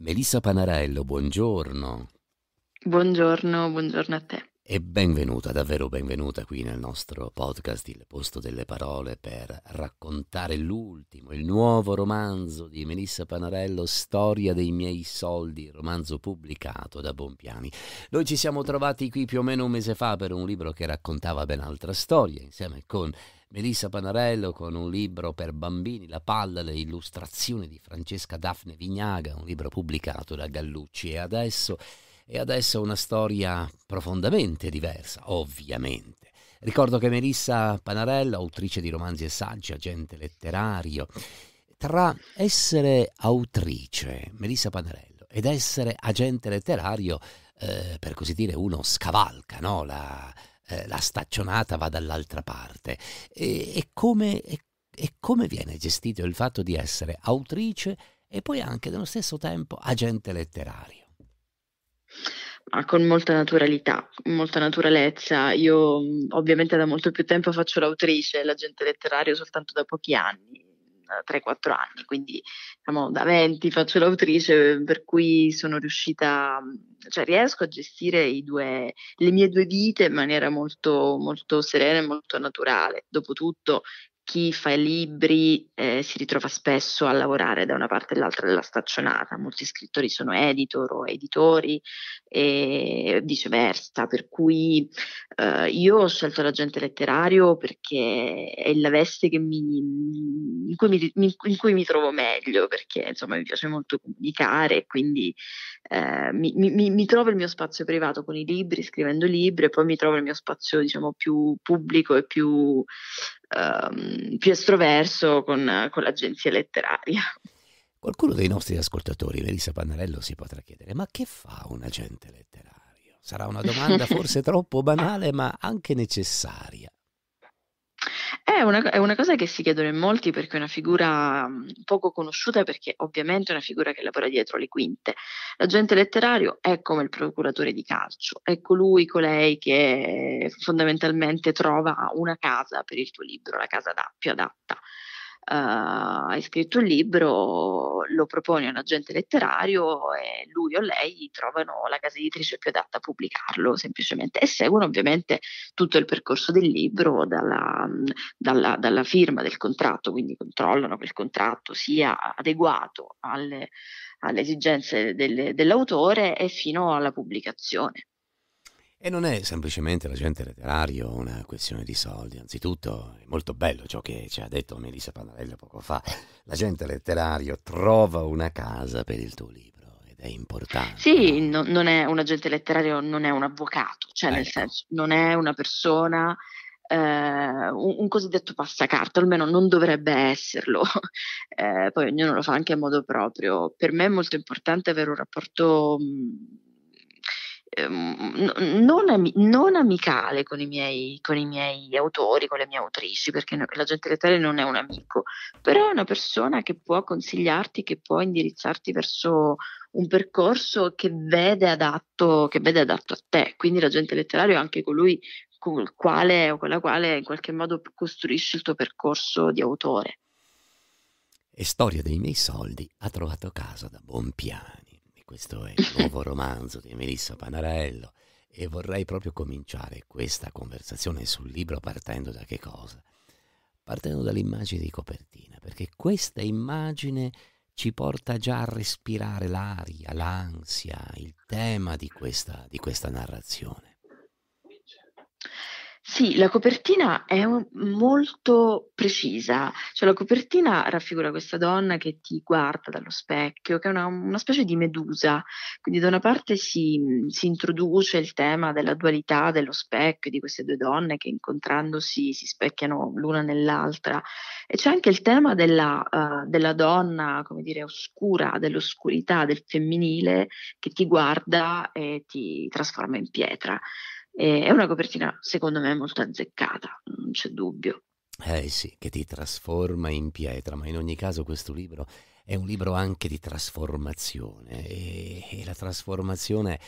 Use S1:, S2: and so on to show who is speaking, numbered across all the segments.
S1: Melissa Panarello, buongiorno.
S2: Buongiorno, buongiorno a te.
S1: E benvenuta, davvero benvenuta qui nel nostro podcast Il posto delle parole per raccontare l'ultimo, il nuovo romanzo di Melissa Panarello, Storia dei miei soldi, romanzo pubblicato da Bompiani. Noi ci siamo trovati qui più o meno un mese fa per un libro che raccontava ben altra storia, insieme con Melissa Panarello con un libro per bambini, La palla, le illustrazioni di Francesca Daphne Vignaga, un libro pubblicato da Gallucci. E adesso, e adesso una storia profondamente diversa, ovviamente. Ricordo che Melissa Panarello, autrice di romanzi e saggi, agente letterario, tra essere autrice, Melissa Panarello, ed essere agente letterario, eh, per così dire, uno scavalca no? la, eh, la staccionata va dall'altra parte. E, e, come, e, e come viene gestito il fatto di essere autrice e poi anche nello
S2: stesso tempo agente letterario? Ah, con molta naturalità, molta naturalezza. Io ovviamente da molto più tempo faccio l'autrice, l'agente letterario soltanto da pochi anni 3-4 anni, quindi diciamo, da 20 faccio l'autrice, per cui sono riuscita, cioè riesco a gestire due, le mie due vite in maniera molto, molto serena e molto naturale. Dopotutto chi fa i libri eh, si ritrova spesso a lavorare da una parte all'altra della staccionata, molti scrittori sono editor o editori e viceversa, per cui Uh, io ho scelto l'agente letterario perché è la veste mi, in, cui mi, in, cui mi, trovo meglio, perché insomma mi piace molto comunicare, quindi uh, mi, mi, trovo il mio spazio privato con i libri, scrivendo libri, e poi mi trovo il mio spazio diciamo, più pubblico e più, um, più estroverso con, con l'agenzia letteraria.
S1: Qualcuno dei nostri ascoltatori, Melissa Pannarello, si potrà chiedere, ma che fa un agente letterario? Sarà
S2: una domanda forse
S1: troppo banale, ma anche necessaria.
S2: È una, è una, cosa che si chiedono in molti perché è una figura mm, poco conosciuta perché ovviamente è una figura che lavora dietro le quinte. L'agente letterario è come il procuratore di calcio, è colui, colei che fondamentalmente trova una casa per il tuo libro, la casa da, più adatta. Eh, hai scritto un libro, lo proponi a un agente letterario e lui o lei trovano la casa editrice più adatta a pubblicarlo semplicemente e seguono ovviamente tutto il percorso del libro dalla, dalla, dalla firma del contratto, quindi controllano che il contratto sia adeguato alle, alle esigenze del, dell'autore e fino alla pubblicazione.
S1: E non è semplicemente l'agente letterario una questione di soldi, anzitutto è molto bello ciò che ci ha detto Melissa Panarella poco fa, l'agente letterario trova una casa per il tuo libro ed è importante.
S2: Sì, No, non è un agente letterario, non è un avvocato, cioè ecco. nel senso non è una persona Uh, un, un, cosiddetto passacarta, almeno non dovrebbe esserlo, uh, poi ognuno lo fa anche a modo proprio. Per me è molto importante avere un rapporto mh, Ehm, non, ami- non, amicale con i, miei, con i, miei, autori, con le mie autrici, perché no, la gente letale non è un amico, però è una persona che può consigliarti, che può indirizzarti verso un percorso che vede adatto, che vede adatto a te. Quindi l'agente letterario è anche colui con il quale o con la quale in qualche modo costruisci il tuo percorso di autore.
S1: E Storia dei miei soldi ha trovato casa da Bonpiani questo è il nuovo romanzo di Melissa Panarello e vorrei proprio cominciare questa conversazione sul libro partendo da che cosa? Partendo dall'immagine di copertina, perché questa immagine ci porta già a respirare l'aria, l'ansia, il tema di questa, di questa narrazione.
S2: Sì, la copertina è molto precisa, cioè la copertina raffigura questa donna che ti guarda dallo specchio, che è una, una specie di medusa, quindi da una parte si, si, introduce il tema della dualità dello specchio, di queste due donne che incontrandosi si specchiano l'una nell'altra e c'è anche il tema della, uh, della donna, come dire, oscura, dell'oscurità, del femminile che ti guarda e ti trasforma in pietra. Eh, è una copertina, secondo me, molto azzeccata,
S1: non c'è dubbio. Eh sì, che ti trasforma in pietra, ma in ogni caso questo libro è un libro anche di trasformazione e, e la trasformazione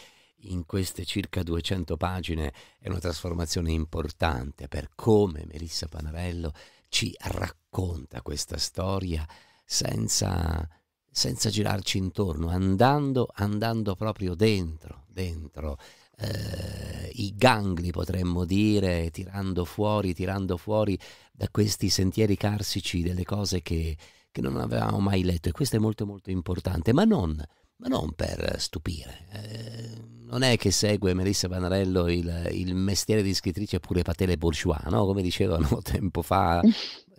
S1: in queste circa 200 pagine è una trasformazione importante per come Melissa Panarello ci racconta questa storia senza, senza girarci intorno, andando, andando proprio dentro, dentro eh, i gangli, potremmo dire, tirando fuori, tirando fuori da questi sentieri carsici delle cose che, che non avevamo mai letto. E questo è molto molto importante, ma non, ma non per stupire. Eh, non è che segue Melissa Vanarello il, il mestiere di scrittrice pure patele bourgeois, no? come dicevano tempo fa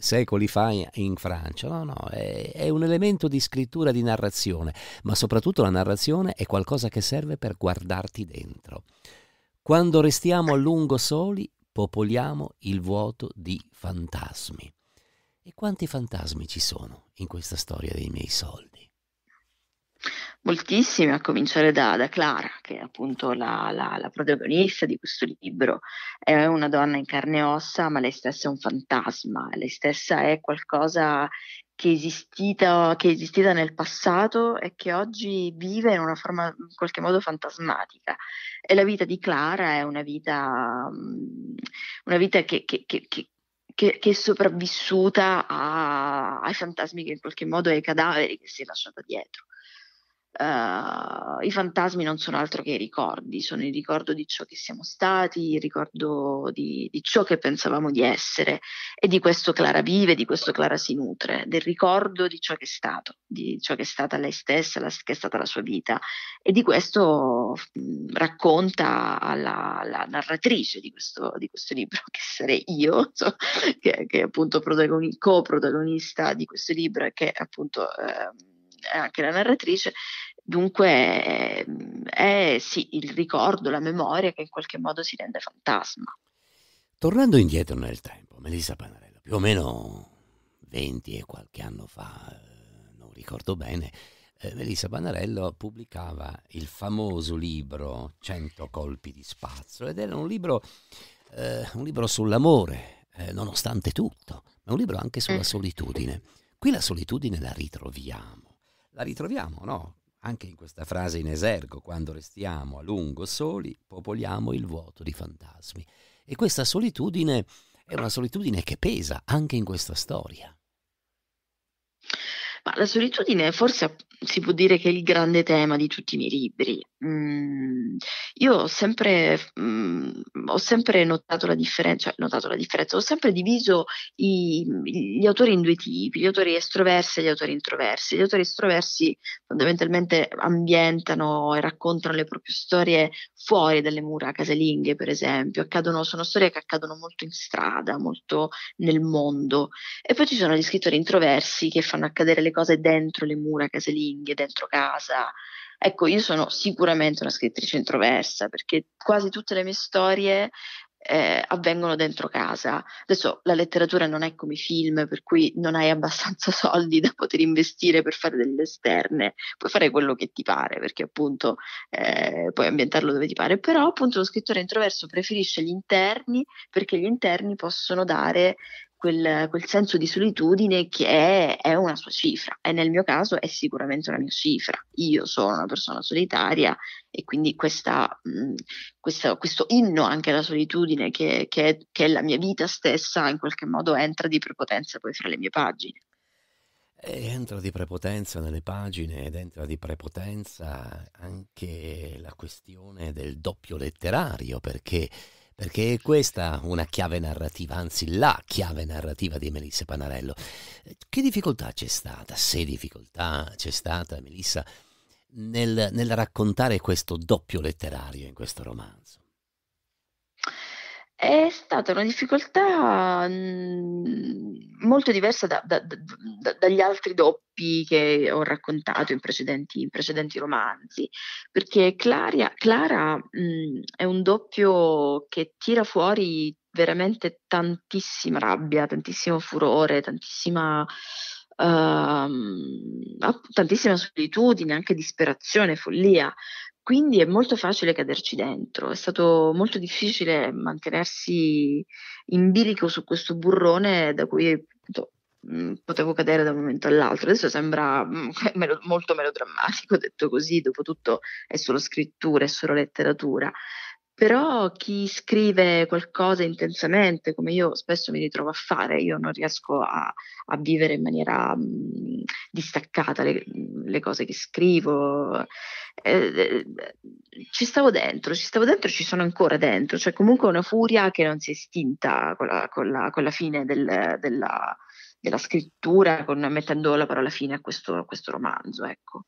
S1: secoli fa in, Francia. No, no, è, è, un elemento di scrittura, di narrazione, ma soprattutto la narrazione è qualcosa che serve per guardarti dentro. Quando restiamo a lungo soli, popoliamo il vuoto di fantasmi. E quanti fantasmi ci sono in questa storia dei miei soldi?
S2: Moltissime, a cominciare da, da, Clara, che è appunto la, la, la, protagonista di questo libro. È una donna in carne e ossa, ma lei stessa è un fantasma, lei stessa è qualcosa che è esistita, che è esistita nel passato e che oggi vive in una forma in qualche modo fantasmatica. E la vita di Clara è una vita, mm, una vita che, che, che che, che, è sopravvissuta a, ai fantasmi che in qualche modo ai cadaveri che si è lasciata dietro. Uh, I fantasmi non sono altro che i ricordi, sono il ricordo di ciò che siamo stati, il ricordo di, di ciò che pensavamo di essere e di questo Clara vive, di questo Clara si nutre, del ricordo di ciò che è stato, di ciò che è stata lei stessa, la, che è stata la sua vita e di questo mh, racconta alla, la narratrice di questo, di questo, libro, che sarei io, so, che, che, è appunto protagoni- coprotagonista di questo libro e che appunto... Eh, anche la narratrice, dunque eh, è, sì, il ricordo, la memoria che in qualche modo si rende fantasma.
S1: Tornando indietro nel tempo, Melissa Panarello, più o meno 20 e qualche anno fa, eh, non ricordo bene, eh, Melissa Panarello pubblicava il famoso libro Cento colpi di spazio ed era un libro, eh, un libro sull'amore, eh, nonostante tutto, ma un libro anche sulla mm. solitudine. Qui la solitudine la ritroviamo la ritroviamo, no? Anche in questa frase in esergo, quando restiamo a lungo soli, popoliamo il vuoto di fantasmi. E questa solitudine è una solitudine che pesa anche in questa
S2: storia. Ma la solitudine forse si può dire che è il grande tema di tutti i miei libri. Mm, io ho sempre, mm, ho sempre, notato la differenza, cioè notato la differenza, ho sempre diviso i, mhmm, gli autori in due tipi, gli autori estroversi e gli autori introversi. Gli autori estroversi fondamentalmente ambientano e raccontano le proprie storie fuori dalle mura casalinghe, per esempio, accadono, sono storie che accadono molto in strada, molto nel mondo. E poi ci sono gli scrittori introversi che fanno accadere le cose dentro le mura casalinghe, dentro casa Ecco, io sono sicuramente una scrittrice introversa perché quasi tutte le mie storie eh, avvengono dentro casa. Adesso la letteratura non è come i film, per cui non hai abbastanza soldi da poter investire per fare delle esterne, puoi fare quello che ti pare, perché appunto eh, puoi ambientarlo dove ti pare, però appunto lo scrittore introverso preferisce gli interni perché gli interni possono dare quel, quel senso di solitudine che è, è, una sua cifra e nel mio caso è sicuramente una mia cifra. Io sono una persona solitaria e quindi questa, mh, mm, questa, questo inno anche alla solitudine che, che, è, che è la mia vita stessa in qualche modo entra di prepotenza poi fra le mie pagine.
S1: Entra di prepotenza nelle pagine ed entra di prepotenza anche la questione del doppio letterario, perché perché è questa una chiave narrativa, anzi la chiave narrativa di Melissa Panarello. Che difficoltà c'è stata, se difficoltà c'è stata, Melissa, nel, nel raccontare questo doppio letterario in questo romanzo?
S2: È stata una difficoltà mm, molto diversa da, da, da, dagli altri doppi che ho raccontato in precedenti, in precedenti romanzi, perché Claria, Clara mh, mm, è un doppio che tira fuori veramente tantissima rabbia, tantissimo furore, tantissima, uh, tantissima solitudine, anche disperazione, follia, quindi è molto facile caderci dentro, è stato molto difficile mantenersi in bilico su questo burrone da cui appunto, mm, potevo cadere da un momento all'altro. Adesso sembra mh, mm, molto melodrammatico detto così, dopo tutto è solo scrittura, è solo letteratura, però chi scrive qualcosa intensamente, come io spesso mi ritrovo a fare, io non riesco a, a vivere in maniera mh, mhmm, distaccata le, mhmm, le, cose che scrivo, eh, eh, ci stavo dentro, ci stavo dentro e ci sono ancora dentro, cioè comunque una furia che non si è estinta con la, con la, con la fine del, della, della, scrittura, con, mettendo la parola fine a questo, a questo romanzo. Ecco.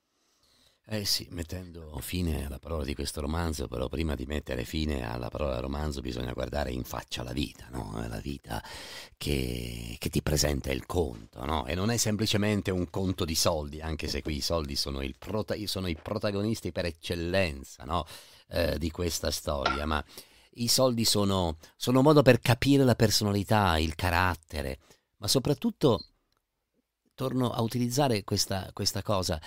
S1: Eh sì, mettendo fine alla parola di questo romanzo, però prima di mettere fine alla parola romanzo bisogna guardare in faccia la vita, no? Eh, la vita che, che ti presenta il conto, no? E non è semplicemente un conto di soldi, anche se qui i soldi sono, prota- sono i protagonisti per eccellenza, no? eh, di questa storia, ma i soldi sono, sono un modo per capire la personalità, il carattere, ma soprattutto torno a utilizzare questa, questa cosa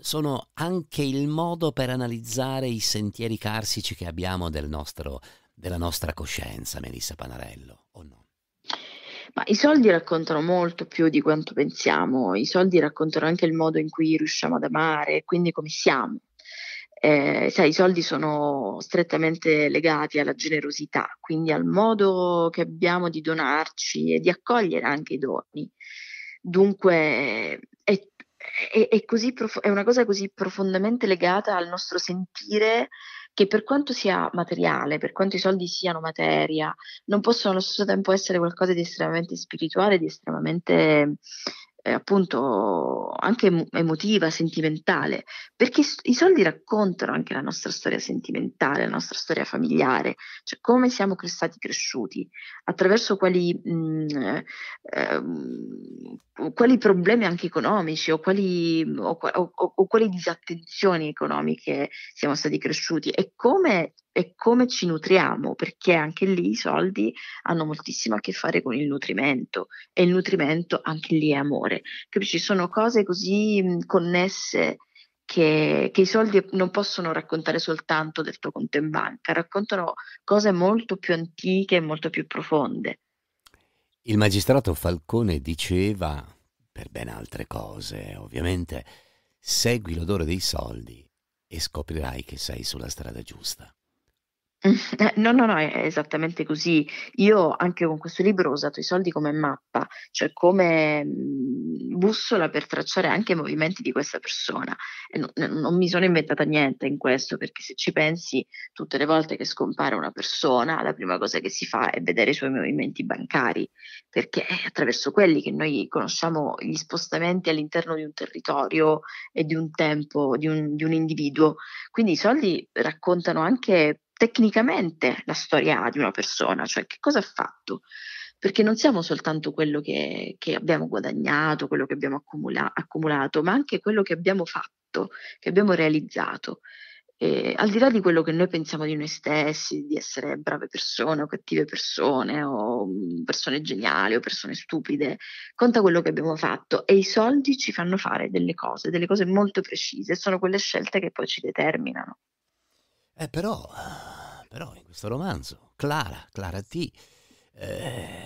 S1: sono anche il modo per analizzare i sentieri carsici che abbiamo del nostro, della nostra coscienza, Melissa Panarello, o no?
S2: Ma i soldi raccontano molto più di quanto pensiamo, i soldi raccontano anche il modo in cui riusciamo ad amare, quindi come siamo. Eh, sai, i soldi sono strettamente legati alla generosità, quindi al modo che abbiamo di donarci e di accogliere anche i doni. Dunque, è, è, così prof- è una cosa così profondamente legata al nostro sentire che per quanto sia materiale, per quanto i soldi siano materia, non possono allo stesso tempo essere qualcosa di estremamente spirituale, di estremamente eh, appunto anche emotiva, sentimentale, perché i soldi raccontano anche la nostra storia sentimentale, la nostra storia familiare, cioè come siamo stati cresciuti, attraverso quali, mh, mm, eh, quali problemi anche economici o quali, o, o, o quali disattenzioni economiche siamo stati cresciuti e come e come ci nutriamo, perché anche lì i soldi hanno moltissimo a che fare con il nutrimento e il nutrimento anche lì è amore. Ci Sono cose così connesse che, che i soldi non possono raccontare soltanto del tuo conto in banca, raccontano cose molto più antiche e molto più profonde.
S1: Il magistrato Falcone diceva, per ben altre cose ovviamente, segui l'odore dei soldi e scoprirai che sei sulla strada giusta.
S2: Eh, no, no, no, è esattamente così. Io anche con questo libro ho usato i soldi come mappa, cioè come mm, bussola per tracciare anche i movimenti di questa persona. Non, eh, non, mi sono inventata niente in questo, perché se ci pensi, tutte le volte che scompare una persona, la prima cosa che si fa è vedere i suoi movimenti bancari, perché è attraverso quelli che noi conosciamo gli spostamenti all'interno di un territorio e di un tempo, di un, di un individuo. Quindi i soldi raccontano anche tecnicamente la storia di una persona, cioè che cosa ha fatto, perché non siamo soltanto quello che, che abbiamo guadagnato, quello che abbiamo accumula- accumulato, ma anche quello che abbiamo fatto, che abbiamo realizzato. E, al di là di quello che noi pensiamo di noi stessi, di essere brave persone o cattive persone o mm, persone geniali o persone stupide, conta quello che abbiamo fatto e i soldi ci fanno fare delle cose, delle cose molto precise, sono quelle scelte che poi ci determinano.
S1: Eh, però, però in questo romanzo, Clara, Clara T, eh,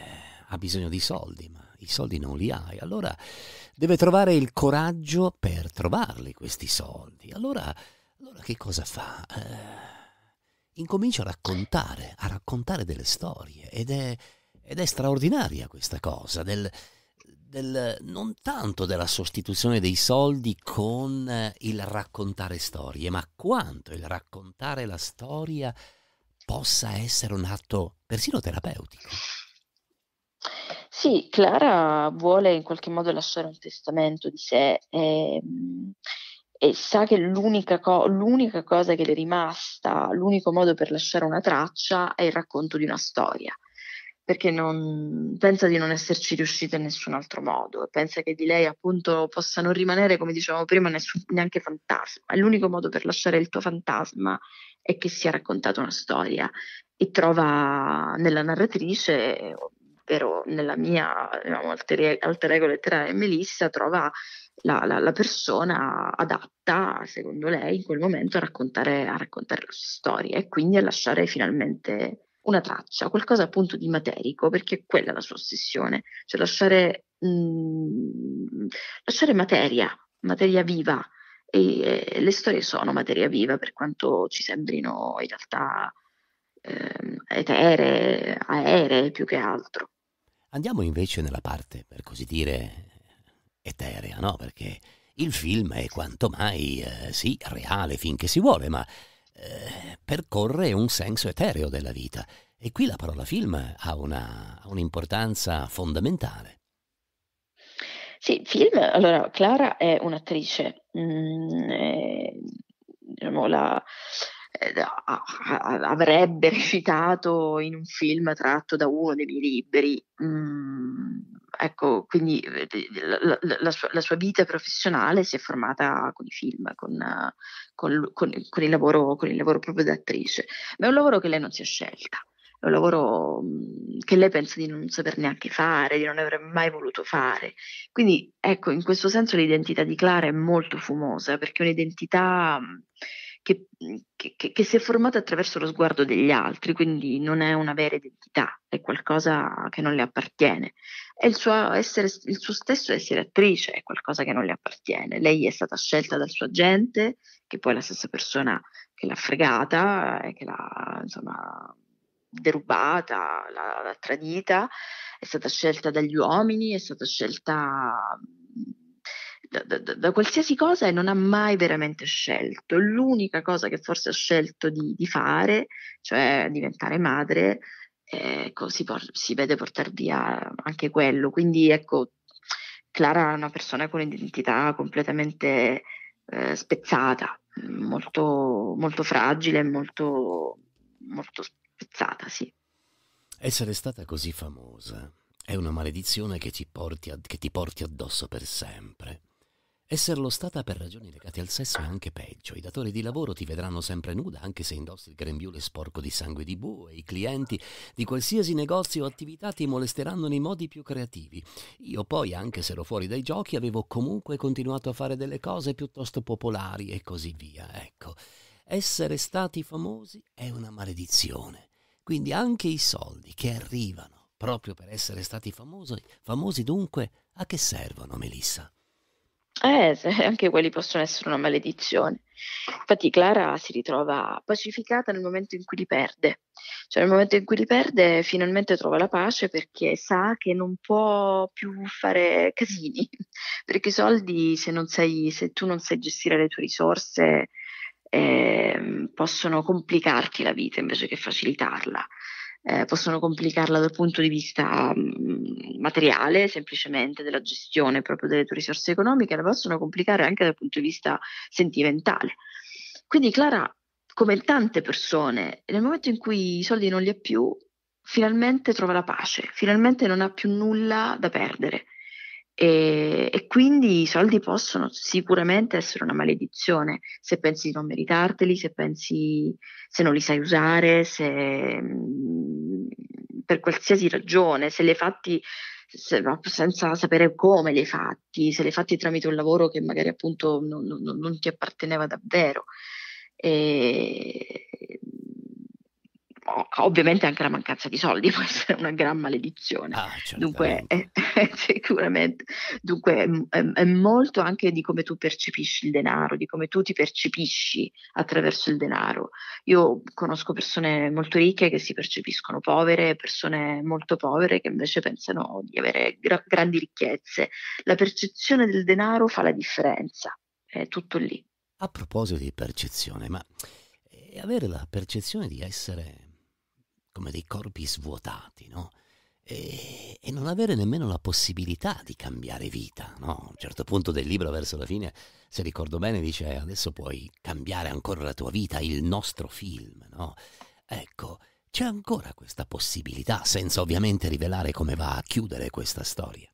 S1: ha bisogno di soldi, ma i soldi non li hai. Allora deve trovare il coraggio per trovarli questi soldi. Allora, allora che cosa fa? Eh, incomincia a raccontare, a raccontare delle storie ed è, ed è straordinaria questa cosa del, del, non tanto della sostituzione dei soldi con eh, il raccontare storie, ma quanto il raccontare la storia possa essere un atto persino terapeutico.
S2: Sì, Clara vuole in qualche modo lasciare un testamento di sé e, ehm, e sa che l'unica, co- l'unica cosa che le è rimasta, l'unico modo per lasciare una traccia è il racconto di una storia perché non, pensa di non esserci riuscita in nessun altro modo, pensa che di lei appunto possa non rimanere, come dicevamo prima, nessun, neanche fantasma. L'unico modo per lasciare il tuo fantasma è che sia raccontata una storia e trova nella narratrice, ovvero nella mia diciamo, alter, alter ego letteraria Melissa, trova la, la, la, persona adatta, secondo lei, in quel momento a raccontare, a raccontare la sua storia e quindi a lasciare finalmente una traccia, qualcosa appunto di materico, perché quella è la sua ossessione, cioè lasciare, mh, mm, lasciare materia, materia viva. E, e, eh, le storie sono materia viva per quanto ci sembrino in realtà eh, etere, aeree più che altro.
S1: Andiamo invece nella parte, per così dire, eterea, no? Perché il film è quanto mai, eh, sì, reale finché si vuole, ma eh, percorre un senso etereo della vita. E qui la parola film ha, una, ha un'importanza fondamentale.
S2: Sì, film, allora Clara è un'attrice, mm, è, eh, diciamo, la, avrebbe recitato in un film tratto da uno dei miei libri. Mm, ecco, quindi eh, la, la, la, sua, la, sua, vita professionale si è formata con i film, con, con, con, con, il lavoro, con il lavoro proprio d'attrice, ma è un lavoro che lei non si è scelta. È un lavoro mm, che lei pensa di non saper neanche fare, di non aver mai voluto fare. Quindi, ecco, in questo senso l'identità di Clara è molto fumosa perché è un'identità mm, Mhmm, che, che, che, si è formata attraverso lo sguardo degli altri, quindi non è una vera identità, è qualcosa che non le appartiene. È il suo, essere, il suo stesso essere attrice è qualcosa che non le appartiene. Lei è stata scelta dal suo agente, che poi è la stessa persona che l'ha fregata, che l'ha insomma derubata, l'ha, l'ha tradita, è stata scelta dagli uomini, è stata scelta mhmm, da, da, da, qualsiasi cosa e non ha mai veramente scelto. L'unica cosa che forse ha scelto di, di fare, cioè diventare madre, ecco, si, por- si vede portare via anche quello. Quindi ecco, Clara è una persona con un'identità completamente eh, spezzata, molto, molto fragile, molto, molto spezzata, sì.
S1: Essere stata così famosa è una maledizione che ti porti, ad- che ti porti addosso per sempre. Esserlo stata per ragioni legate al sesso è anche peggio. I datori di lavoro ti vedranno sempre nuda anche se indossi il grembiule sporco di sangue di bue e i clienti di qualsiasi negozio o attività ti molesteranno nei modi più creativi. Io poi, anche se ero fuori dai giochi, avevo comunque continuato a fare delle cose piuttosto popolari e così via. Ecco, essere stati famosi è una maledizione. Quindi
S2: anche i soldi
S1: che arrivano proprio per essere stati famosi, famosi dunque, a che servono, Melissa?
S2: Eh, anche quelli possono essere una maledizione. Infatti Clara si ritrova pacificata nel momento in cui li perde. Cioè nel momento in cui li perde finalmente trova la pace perché sa che non può più fare casini, perché i soldi se, sei, se tu non sai gestire le tue risorse eh, possono complicarti la vita invece che facilitarla eh, possono complicarla dal punto di vista mm, materiale, semplicemente della gestione proprio delle tue risorse economiche, la possono complicare anche dal punto di vista sentimentale. Quindi Clara, come tante persone, nel momento in cui i soldi non li ha più, finalmente trova la pace, finalmente non ha più nulla da perdere e, e, quindi i soldi possono sicuramente essere una maledizione se pensi di non meritarteli, se pensi se non li sai usare, se mm, per qualsiasi ragione, se li hai fatti se, senza sapere come li hai fatti, se li hai fatti tramite un lavoro che magari appunto non, non, non ti apparteneva davvero. E, ovviamente anche la mancanza di soldi può essere una gran maledizione. Ah, certo. eh, Dunque, è, è sicuramente. Dunque, è, è, molto anche di come tu percepisci il denaro, di come tu ti percepisci attraverso il denaro. Io conosco persone molto ricche che si percepiscono povere, persone molto povere che invece pensano di avere gra- grandi ricchezze. La percezione del denaro fa la differenza, è tutto lì.
S1: A proposito di percezione, ma eh, avere la percezione di essere come dei corpi svuotati, no? E, e, non avere nemmeno la possibilità di cambiare vita. No? A un certo punto del libro, verso la fine, se ricordo bene, dice eh, adesso puoi cambiare ancora la tua vita, il nostro film. No? Ecco, c'è ancora questa possibilità, senza ovviamente rivelare come va a chiudere questa storia.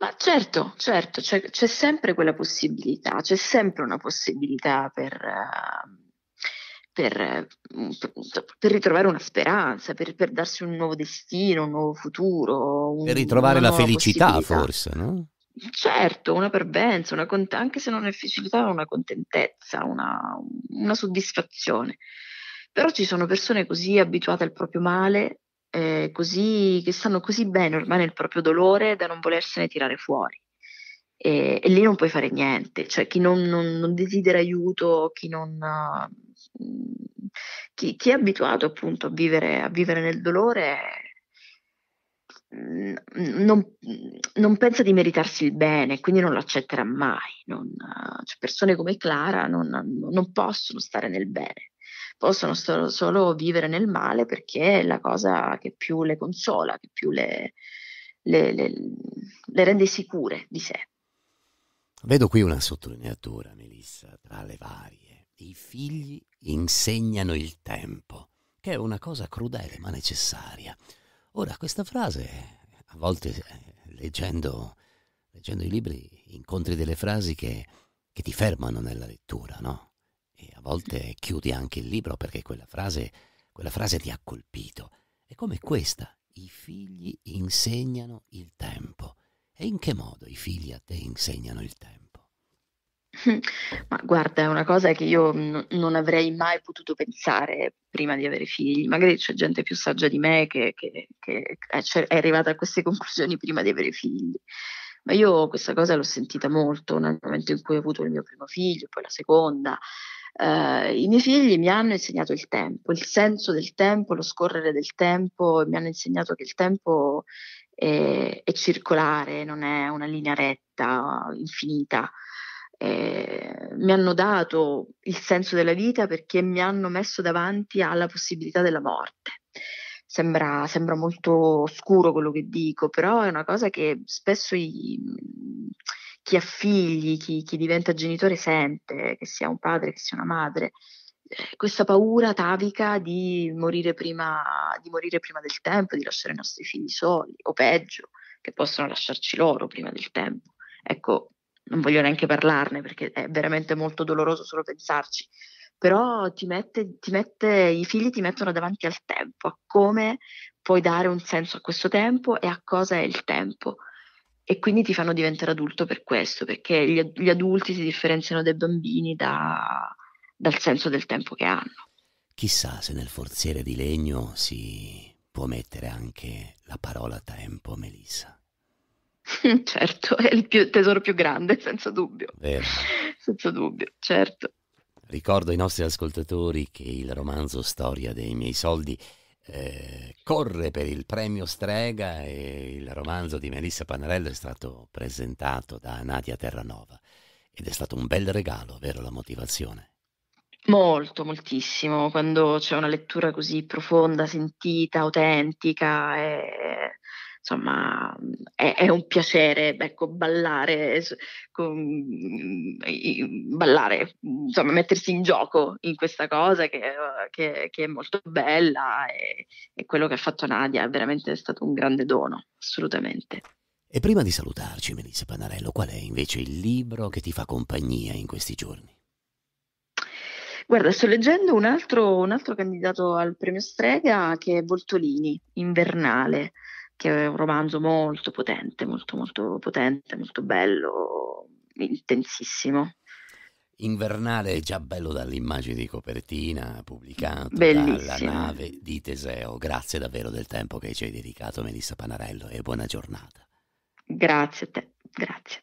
S2: Ma certo, certo, c'è, c'è sempre quella possibilità, c'è sempre una possibilità per... Uh Mm, per, per, ritrovare una speranza, per, per, darsi un nuovo destino, un nuovo futuro. Un, per ritrovare la felicità
S1: forse, no?
S2: Certo, una pervenza, una cont- anche se non è felicità, una contentezza, una, una, soddisfazione. Però ci sono persone così abituate al proprio male, eh, così, che stanno così bene ormai nel proprio dolore da non volersene tirare fuori. E, e lì non puoi fare niente, cioè chi non, non, non desidera aiuto, chi non... Uh, Mhmm, chi, chi, è abituato appunto a vivere, a vivere nel dolore mhmm, non, non, pensa di meritarsi il bene, quindi non lo accetterà mai. Non, cioè persone come Clara non, non, possono stare nel bene, possono sto, solo vivere nel male perché è la cosa che più le consola, che più le, le, le, le rende sicure di sé.
S1: Vedo qui una sottolineatura, Melissa, tra le varie i
S2: figli
S1: insegnano il tempo, che è una cosa crudele ma necessaria. Ora, questa frase, a volte eh, leggendo, leggendo i libri, incontri delle frasi che, che ti fermano nella lettura, no? E a volte chiudi anche il libro perché quella frase, quella frase ti ha colpito. È come questa, i figli insegnano il tempo. E in che modo i figli a te insegnano il tempo?
S2: Ma guarda, è una cosa che io n- non avrei mai potuto pensare prima di avere figli. Magari c'è gente più saggia di me che, che, che è, è arrivata a queste conclusioni prima di avere figli. Ma io questa cosa l'ho sentita molto nel momento in cui ho avuto il mio primo figlio, poi la seconda. Uh, I miei figli mi hanno insegnato il tempo, il senso del tempo, lo scorrere del tempo, mi hanno insegnato che il tempo è, è circolare, non è una linea retta, infinita. Ehm, mi hanno dato il senso della vita perché mi hanno messo davanti alla possibilità della morte. Sembra, sembra molto oscuro quello che dico, però è una cosa che spesso i, chi ha figli, chi, chi, diventa genitore sente, che sia un padre, che sia una madre, eh, questa paura tavica di morire prima, di morire prima del tempo, di lasciare i nostri figli soli, o peggio, che possono lasciarci loro prima del tempo. Ecco, non voglio neanche parlarne perché è veramente molto doloroso solo pensarci, però ti mette, ti mette, i figli ti mettono davanti al tempo, a come puoi dare un senso a questo tempo e a cosa è il tempo. E quindi ti fanno diventare adulto per questo, perché gli, gli adulti si differenziano dai bambini da, dal senso del tempo che hanno.
S1: Chissà se nel forziere di legno si può mettere anche la parola tempo, Melissa.
S2: Certo, è il più, tesoro più grande, senza dubbio. Vero. Senza dubbio, certo.
S1: Ricordo ai nostri ascoltatori che il romanzo Storia dei miei soldi eh, corre per il premio Strega e il romanzo di Melissa Panarello è stato presentato da Nadia Terranova ed è stato un bel regalo, vero la motivazione?
S2: Molto, moltissimo. Quando c'è una lettura così profonda, sentita, autentica, è insomma è, è un piacere ecco, ballare, con, ballare, insomma mettersi in gioco in questa cosa che, che, che è molto bella e, e quello che ha fatto Nadia è veramente stato un grande dono, assolutamente. E prima
S1: di salutarci, Melissa Panarello, qual è invece il libro che ti fa compagnia in questi giorni?
S2: Guarda, sto leggendo un altro, un altro candidato al premio Strega che è Voltolini, Invernale che è un romanzo molto potente, molto molto potente, molto bello, intensissimo. Invernale
S1: è già bello dall'immagine di copertina pubblicata dalla nave di Teseo. Grazie davvero del tempo che ci hai dedicato Melissa Panarello e buona giornata.
S2: Grazie a te, grazie.